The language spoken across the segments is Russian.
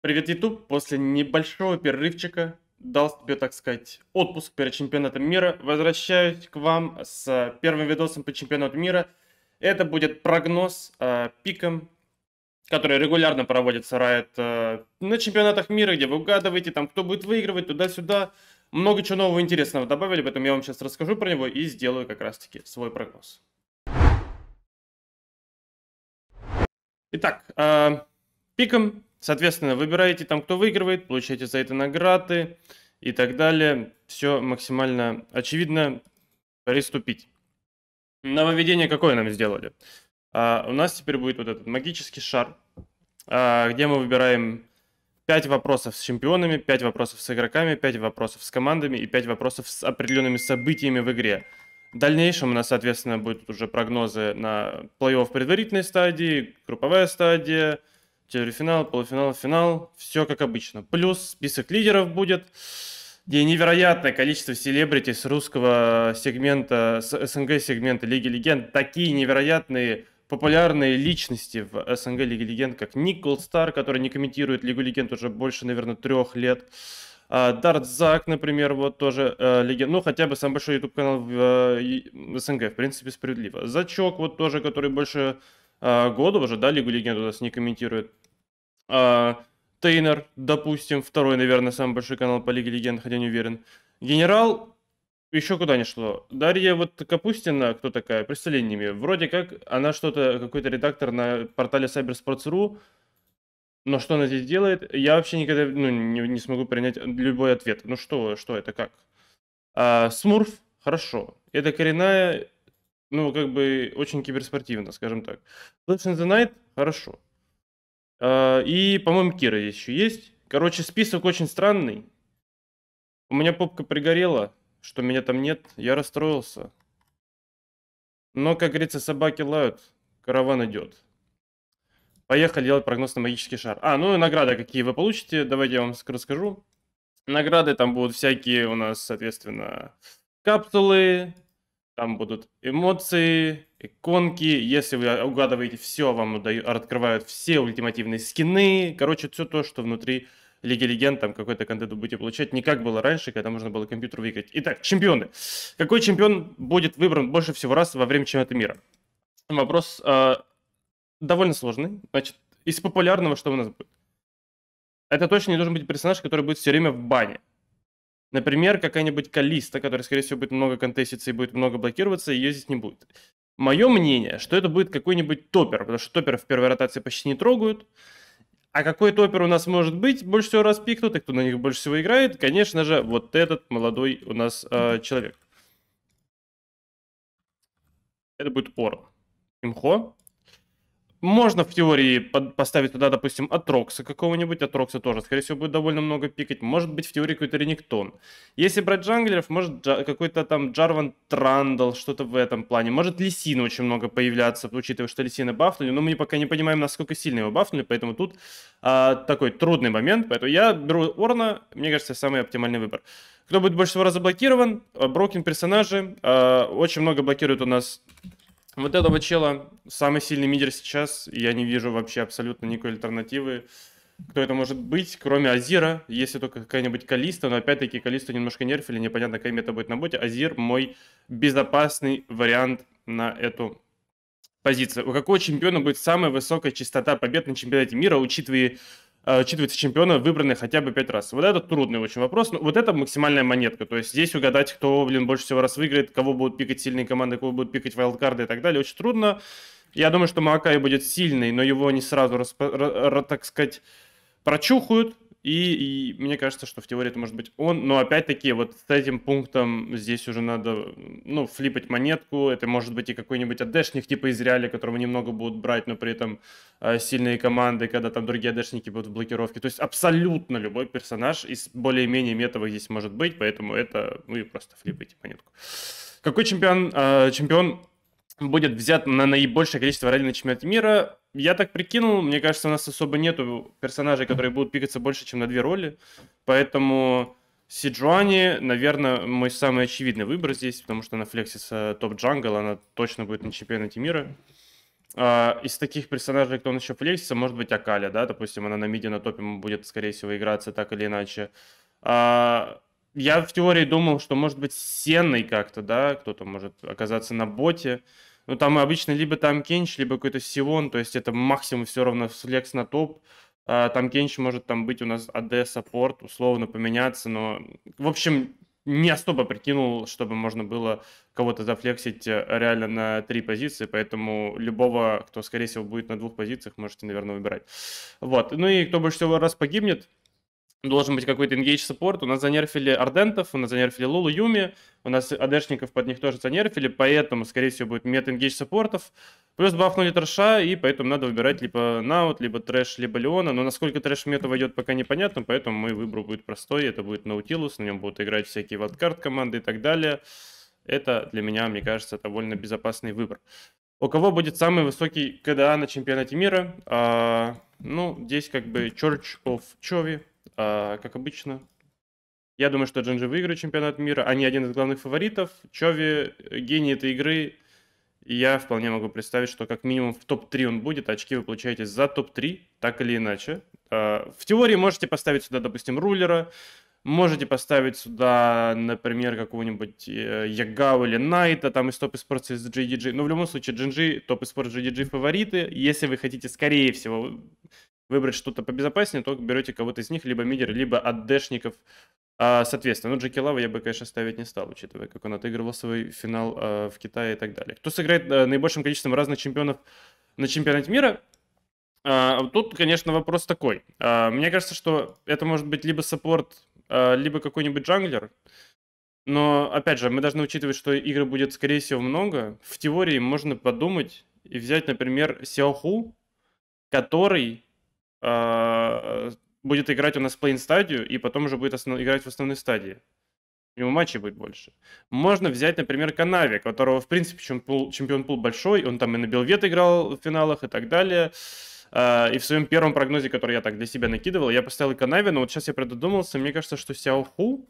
Привет, YouTube! После небольшого перерывчика дал себе, так сказать, отпуск перед чемпионатом мира. Возвращаюсь к вам с э, первым видосом по чемпионату мира. Это будет прогноз э, пиком, который регулярно проводится Riot э, на чемпионатах мира, где вы угадываете, там, кто будет выигрывать, туда-сюда. Много чего нового интересного добавили, поэтому я вам сейчас расскажу про него и сделаю как раз-таки свой прогноз. Итак, э, пиком Соответственно, выбираете там, кто выигрывает, получаете за это награды и так далее. Все максимально очевидно. Приступить. Нововведение какое нам сделали? А, у нас теперь будет вот этот магический шар, а, где мы выбираем 5 вопросов с чемпионами, 5 вопросов с игроками, 5 вопросов с командами и 5 вопросов с определенными событиями в игре. В дальнейшем у нас, соответственно, будут уже прогнозы на плей-офф предварительной стадии, групповая стадия, Теория финал, полуфинал, финал. Все как обычно. Плюс список лидеров будет, где невероятное количество селебрити с русского сегмента, с СНГ сегмента Лиги Легенд. Такие невероятные популярные личности в СНГ Лиге Легенд, как Ник Стар, который не комментирует Лигу Легенд уже больше, наверное, трех лет. А Дарт Зак, например, вот тоже э, легенда. Ну, хотя бы самый большой YouTube канал в э, СНГ, в принципе, справедливо. Зачок, вот тоже, который больше Э, года уже, да, Лигу Легенд у нас не комментирует. Э, Тейнер, допустим, второй, наверное, самый большой канал по Лиге Легенд, хотя не уверен. Генерал, еще куда не шло. Дарья вот Капустина, кто такая, представление не имею. Вроде как она что-то, какой-то редактор на портале Cybersports.ru, но что она здесь делает, я вообще никогда ну, не, не смогу принять любой ответ. Ну что, что это, как? А, Смурф, хорошо. Это коренная ну, как бы очень киберспортивно, скажем так. Flash in the Night – хорошо. А, и, по-моему, Кира еще есть. Короче, список очень странный. У меня попка пригорела, что меня там нет. Я расстроился. Но, как говорится, собаки лают, караван идет. Поехали делать прогноз на магический шар. А, ну и награды какие вы получите, давайте я вам расскажу. Награды там будут всякие у нас, соответственно, капсулы, там будут эмоции, иконки. Если вы угадываете все, вам открывают все ультимативные скины. Короче, все то, что внутри Лиги Легенд, там какой-то контент вы будете получать, не как было раньше, когда можно было компьютер выиграть. Итак, чемпионы. Какой чемпион будет выбран больше всего раз во время чемпионата мира? Вопрос э, довольно сложный. Значит, из популярного что у нас будет? Это точно не должен быть персонаж, который будет все время в бане. Например, какая-нибудь Калиста, которая, скорее всего, будет много контеститься и будет много блокироваться, ее здесь не будет. Мое мнение, что это будет какой-нибудь топер, потому что топера в первой ротации почти не трогают. А какой топер у нас может быть больше всего распикнут, и кто на них больше всего играет? Конечно же, вот этот молодой у нас э, человек. Это будет Ор. Имхо. Можно в теории под, поставить туда, допустим, Атрокса какого-нибудь. Атрокса тоже, скорее всего, будет довольно много пикать. Может быть, в теории какой-то Рениктон. Если брать джанглеров, может джа, какой-то там Джарван Трандл, что-то в этом плане. Может Лисина очень много появляться, учитывая, что Лисина бафнули. Но мы пока не понимаем, насколько сильно его бафнули, поэтому тут а, такой трудный момент. Поэтому я беру Орна, мне кажется, самый оптимальный выбор. Кто будет больше всего разоблокирован? Э, Брокен персонажи. А, очень много блокирует у нас вот этого чела самый сильный мидер сейчас, я не вижу вообще абсолютно никакой альтернативы. Кто это может быть, кроме Азира, если только какая-нибудь Калиста, но опять-таки Калиста немножко нерфили, непонятно, какая это будет на боте. Азир мой безопасный вариант на эту позицию. У какого чемпиона будет самая высокая частота побед на чемпионате мира, учитывая Э, читывается чемпионы, выбранные хотя бы пять раз? Вот это трудный очень вопрос. Но ну, вот это максимальная монетка. То есть здесь угадать, кто, блин, больше всего раз выиграет, кого будут пикать сильные команды, кого будут пикать вайлдкарды и так далее, очень трудно. Я думаю, что Макай будет сильный, но его не сразу, так сказать, прочухают, и, и мне кажется, что в теории это может быть он. Но опять-таки, вот с этим пунктом здесь уже надо, ну, флипать монетку. Это может быть и какой-нибудь АДшник типа из Реали, которого немного будут брать, но при этом э, сильные команды, когда там другие АДшники будут в блокировке. То есть абсолютно любой персонаж из более-менее метовых здесь может быть, поэтому это вы ну, просто флипаете монетку. Какой чемпион, э, чемпион будет взят на наибольшее количество ралли на чемпионате мира. Я так прикинул, мне кажется, у нас особо нету персонажей, которые будут пикаться больше, чем на две роли. Поэтому Сиджуани, наверное, мой самый очевидный выбор здесь, потому что на флексе топ джангл она точно будет на чемпионате мира. А, из таких персонажей, кто он еще флексится, может быть Акаля, да, допустим, она на миде на топе будет, скорее всего, играться так или иначе. А, я в теории думал, что может быть сенной как-то, да, кто-то может оказаться на боте. Ну, там обычно либо там Кенч, либо какой-то Сивон, то есть это максимум все равно флекс на топ. А, там Кенч может там быть у нас АД, саппорт, условно поменяться, но, в общем, не особо прикинул, чтобы можно было кого-то зафлексить э, реально на три позиции, поэтому любого, кто, скорее всего, будет на двух позициях, можете, наверное, выбирать. Вот, ну и кто больше всего раз погибнет, должен быть какой-то engage support. У нас занерфили ардентов, у нас занерфили Лулу Юми, у нас АДшников под них тоже занерфили, поэтому, скорее всего, будет мет engage саппортов. Плюс бафнули трэша, и поэтому надо выбирать либо наут, либо трэш, либо Леона. Но насколько трэш в мету войдет, пока непонятно, поэтому мой выбор будет простой. Это будет Наутилус, на нем будут играть всякие ваткарт команды и так далее. Это для меня, мне кажется, довольно безопасный выбор. У кого будет самый высокий КДА на чемпионате мира? А, ну, здесь как бы Church of Chovy, а, как обычно. Я думаю, что Джинджи выиграет чемпионат мира. Они один из главных фаворитов. Чови э, гений этой игры. И я вполне могу представить, что как минимум в топ-3 он будет. А очки вы получаете за топ-3, так или иначе. А, в теории можете поставить сюда, допустим, рулера. Можете поставить сюда, например, какого-нибудь э, Ягау или Найта, там из Топ Esports, из GDG. Но в любом случае, Джинджи Топ Esports, GDG фавориты. Если вы хотите, скорее всего, выбрать что-то побезопаснее, то берете кого-то из них, либо мидер, либо отдэшников. А, соответственно, ну Джеки Лава я бы, конечно, ставить не стал, учитывая, как он отыгрывал свой финал а, в Китае и так далее. Кто сыграет э, наибольшим количеством разных чемпионов на чемпионате мира? А, тут, конечно, вопрос такой. мне кажется, что это может быть либо саппорт, либо какой-нибудь джанглер. Но, опять же, мы должны учитывать, что игры будет, скорее всего, много. В теории можно подумать и взять, например, Сяоху, который э, будет играть у нас в плейн стадию, и потом уже будет основ... играть в основной стадии. У него матчей будет больше. Можно взять, например, Канави, которого, в принципе, чемпион, пул большой. Он там и на Белвет играл в финалах и так далее. А, и в своем первом прогнозе, который я так для себя накидывал, я поставил Канави, но вот сейчас я предодумался. мне кажется, что Сяоху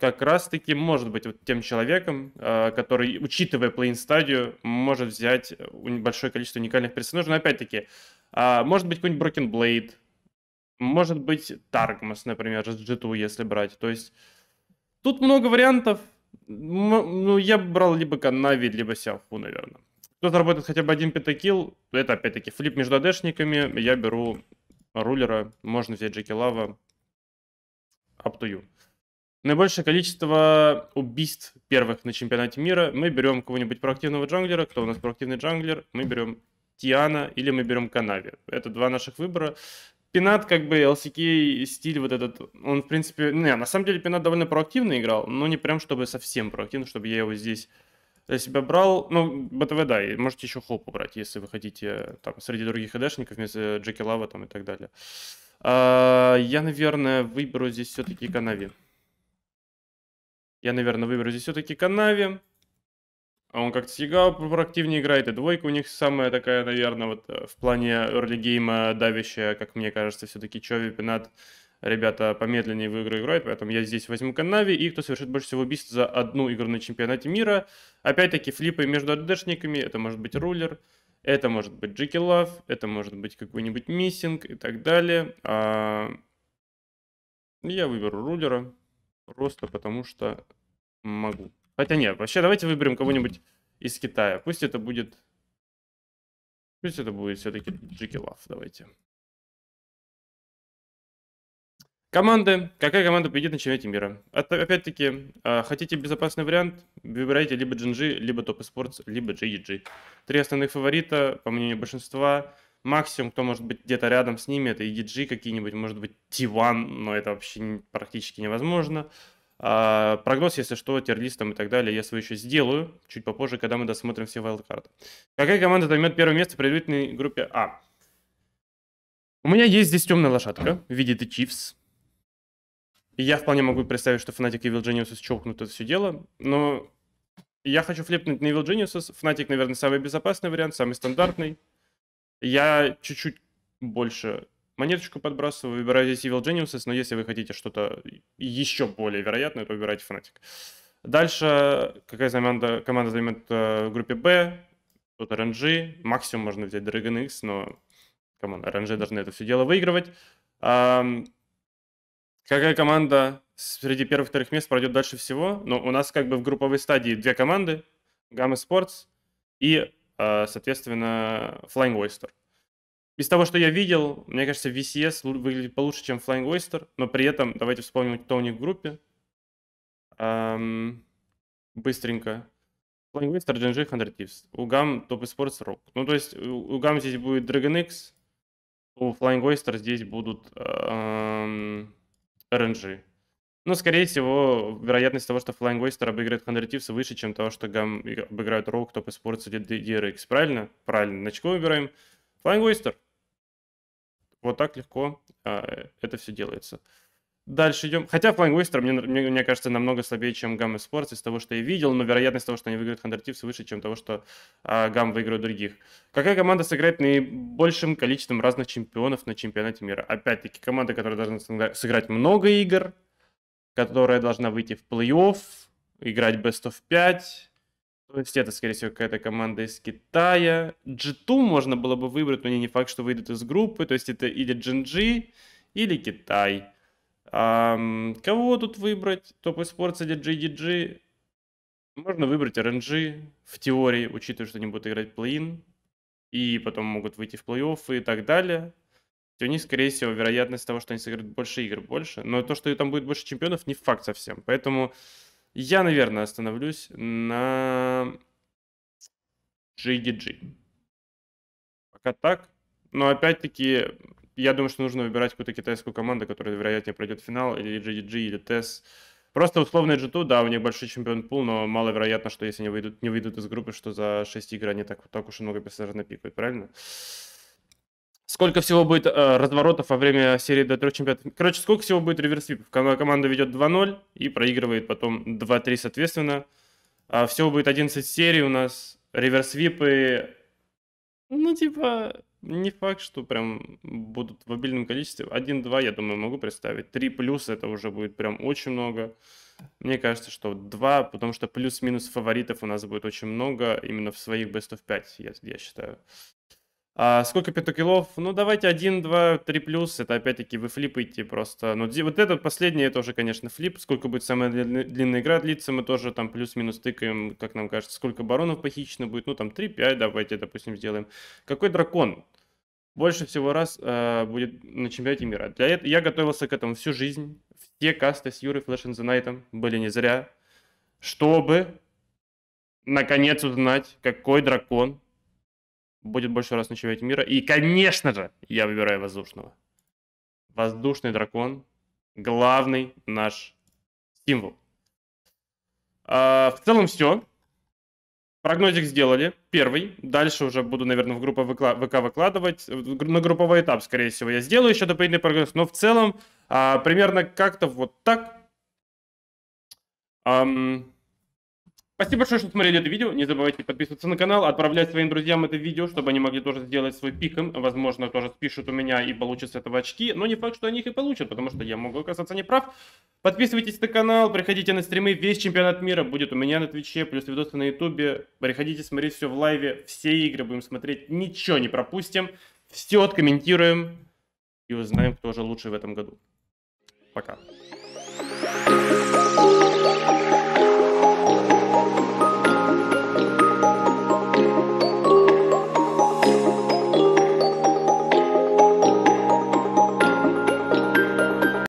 как раз-таки может быть вот тем человеком, а, который, учитывая плейн-стадию, может взять большое количество уникальных персонажей. Но опять-таки, а, может быть, какой-нибудь Broken Blade. Может быть, Targmas, например, с G2, если брать. То есть, тут много вариантов. Ну, я бы брал либо Канави, либо Сяху, наверное. Кто заработает хотя бы один петакил? это опять-таки флип между дэшниками. Я беру рулера, можно взять Джеки Лава. Up to you. Наибольшее количество убийств первых на чемпионате мира. Мы берем кого-нибудь проактивного джанглера. Кто у нас проактивный джанглер? Мы берем Тиана или мы берем Канави. Это два наших выбора. Пинат, как бы, LCK, стиль вот этот, он, в принципе... Не, на самом деле, Пинат довольно проактивно играл, но не прям, чтобы совсем проактивно, чтобы я его здесь для себя брал. Ну, БТВ, да, и можете еще Хоп убрать, если вы хотите, э, там, среди других хедешников, вместо Джеки Лава, там, и так далее. А, я, наверное, выберу здесь все-таки Канави. Я, наверное, выберу здесь все-таки Канави. А он как-то Сига проактивнее играет, и двойка у них самая такая, наверное, вот э, в плане early гейма э, давящая, как мне кажется, все-таки Чови, Пенат, ребята помедленнее в игры играют, поэтому я здесь возьму Канави, и кто совершит больше всего убийств за одну игру на чемпионате мира. Опять-таки флипы между АДшниками, это может быть рулер, это может быть Джеки Лав, это может быть какой-нибудь миссинг и так далее. А... Я выберу рулера, просто потому что могу. Хотя нет, вообще давайте выберем кого-нибудь из Китая. Пусть это будет... Пусть это будет все-таки Джики Лав. Давайте. Команды. Какая команда победит на чемпионате мира? Опять-таки, а, хотите безопасный вариант? Выбирайте либо GNG, либо Top Sports, либо GEG. Три основных фаворита, по мнению большинства. Максимум, кто может быть где-то рядом с ними, это EDG какие-нибудь, может быть T1, но это вообще практически невозможно. А прогноз, если что, терлистом и так далее, я свой еще сделаю чуть попозже, когда мы досмотрим все вайлдкарты. Какая команда займет первое место в предварительной группе А? У меня есть здесь темная лошадка в виде The Chiefs. И я вполне могу представить, что Fnatic и Evil Geniuses чокнут это все дело, но я хочу флипнуть на Evil Geniuses. Fnatic, наверное, самый безопасный вариант, самый стандартный. Я чуть-чуть больше Монеточку подбрасываю, выбираю здесь Evil Geniuses, но если вы хотите что-то еще более вероятное, то выбирайте Fnatic. Дальше, какая команда, команда займет э, в группе Б, тут RNG, максимум можно взять Dragon X, но команд, RNG должны это все дело выигрывать. А, какая команда среди первых-вторых мест пройдет дальше всего? Но ну, у нас как бы в групповой стадии две команды, Gamma Sports и, э, соответственно, Flying Oyster из того, что я видел, мне кажется, VCS выглядит получше, чем Flying Oyster, но при этом давайте вспомним, кто у них в группе. Эм, быстренько. Flying Oyster, GNG, 100 Thieves. У GAM, Top Sports, Rock. Ну, то есть у GAM здесь будет DragonX, у Flying Oyster здесь будут эм, RNG. Но, ну, скорее всего, вероятность того, что Flying Oyster обыграет 100 Thieves выше, чем того, что GAM обыграет Rock, Top Sports или DRX. Правильно? Правильно. Значит, выбираем? Flying Oyster. Вот так легко э, это все делается. Дальше идем. Хотя Flying Oyster, мне, мне, мне кажется, намного слабее, чем и Sports из того, что я видел, но вероятность того, что они выиграют Hunter выше, чем того, что э, а, выиграет других. Какая команда сыграет наибольшим количеством разных чемпионов на чемпионате мира? Опять-таки, команда, которая должна сыграть много игр, которая должна выйти в плей-офф, играть Best of 5, то есть это, скорее всего, какая-то команда из Китая. G2 можно было бы выбрать, но не факт, что выйдут из группы. То есть это или GNG, или Китай. Um, кого тут выбрать? Топ Esports или GDG? Можно выбрать RNG в теории, учитывая, что они будут играть плей-ин. И потом могут выйти в плей-офф и так далее. И у них, скорее всего, вероятность того, что они сыграют больше игр, больше. Но то, что там будет больше чемпионов, не факт совсем. Поэтому я, наверное, остановлюсь на JDG. Пока так. Но опять-таки, я думаю, что нужно выбирать какую-то китайскую команду, которая, вероятнее, пройдет финал, или JDG, или TES. Просто условно G2, да, у них большой чемпион пул, но маловероятно, что если они выйдут, не выйдут из группы, что за 6 игр они так, так уж и много персонажей напикают, правильно? Сколько всего будет э, разворотов во время серии до трех чемпионатов? Короче, сколько всего будет реверсвипов? Когда команда ведет 2-0 и проигрывает потом 2-3, соответственно. А всего будет 11 серий у нас. Реверсвипы, ну, типа, не факт, что прям будут в обильном количестве. 1-2, я думаю, могу представить. 3 плюс это уже будет прям очень много. Мне кажется, что 2, потому что плюс-минус фаворитов у нас будет очень много именно в своих Best of 5, я, я считаю. А сколько пятокилов? Ну, давайте 1, 2, 3 плюс. Это опять-таки вы флипаете просто. Но ну, вот этот последний, это уже, конечно, флип. Сколько будет самая длинная игра длиться, мы тоже там плюс-минус тыкаем, как нам кажется. Сколько баронов похищено будет? Ну, там 3, 5 давайте, допустим, сделаем. Какой дракон? Больше всего раз э, будет на чемпионате мира. Для этого я готовился к этому всю жизнь. Все касты с Юрой Флэшем за Найтом были не зря. Чтобы наконец узнать, какой дракон будет больше раз на чемпионате мира. И, конечно же, я выбираю воздушного. Воздушный дракон. Главный наш символ. А, в целом все. Прогнозик сделали, первый. Дальше уже буду, наверное, в группу ВК выкладывать. На групповой этап, скорее всего, я сделаю еще дополнительный прогноз. Но в целом, а, примерно как-то вот так. Ам... Спасибо большое, что смотрели это видео. Не забывайте подписываться на канал, отправлять своим друзьям это видео, чтобы они могли тоже сделать свой пиком. Возможно, тоже спишут у меня и получат с этого очки. Но не факт, что они их и получат, потому что я могу оказаться неправ. Подписывайтесь на канал, приходите на стримы. Весь чемпионат мира будет у меня на Твиче, плюс видосы на Ютубе. Приходите смотреть все в лайве. Все игры будем смотреть. Ничего не пропустим. Все откомментируем и узнаем, кто же лучший в этом году. Пока. thank you